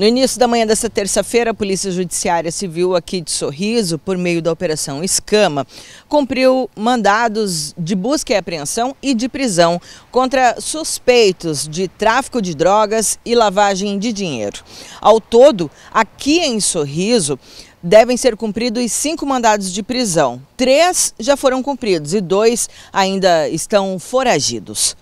No início da manhã desta terça-feira, a Polícia Judiciária Civil aqui de Sorriso, por meio da Operação Escama, cumpriu mandados de busca e apreensão e de prisão contra suspeitos de tráfico de drogas e lavagem de dinheiro. Ao todo, aqui em Sorriso, devem ser cumpridos cinco mandados de prisão. Três já foram cumpridos e dois ainda estão foragidos.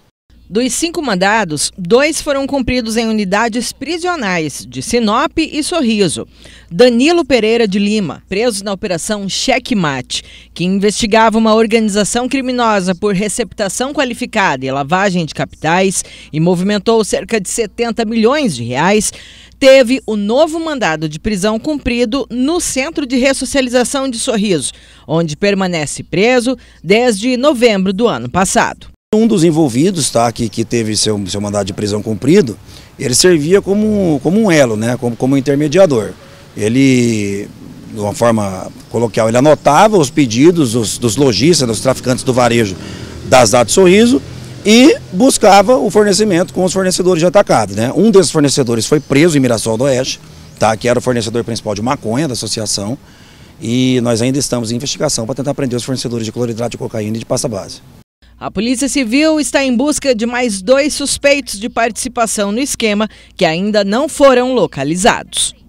Dos cinco mandados, dois foram cumpridos em unidades prisionais de Sinop e Sorriso. Danilo Pereira de Lima, preso na Operação Checkmate, que investigava uma organização criminosa por receptação qualificada e lavagem de capitais e movimentou cerca de 70 milhões de reais, teve o novo mandado de prisão cumprido no Centro de Ressocialização de Sorriso, onde permanece preso desde novembro do ano passado. Um dos envolvidos, tá, que, que teve seu, seu mandado de prisão cumprido, ele servia como, como um elo, né, como, como intermediador. Ele, de uma forma coloquial, ele anotava os pedidos dos, dos lojistas, dos traficantes do varejo das datas Sorriso e buscava o fornecimento com os fornecedores de atacado. Né? Um desses fornecedores foi preso em Mirassol do Oeste, tá, que era o fornecedor principal de maconha da associação, e nós ainda estamos em investigação para tentar prender os fornecedores de cloridrato de cocaína e de pasta base. A Polícia Civil está em busca de mais dois suspeitos de participação no esquema que ainda não foram localizados.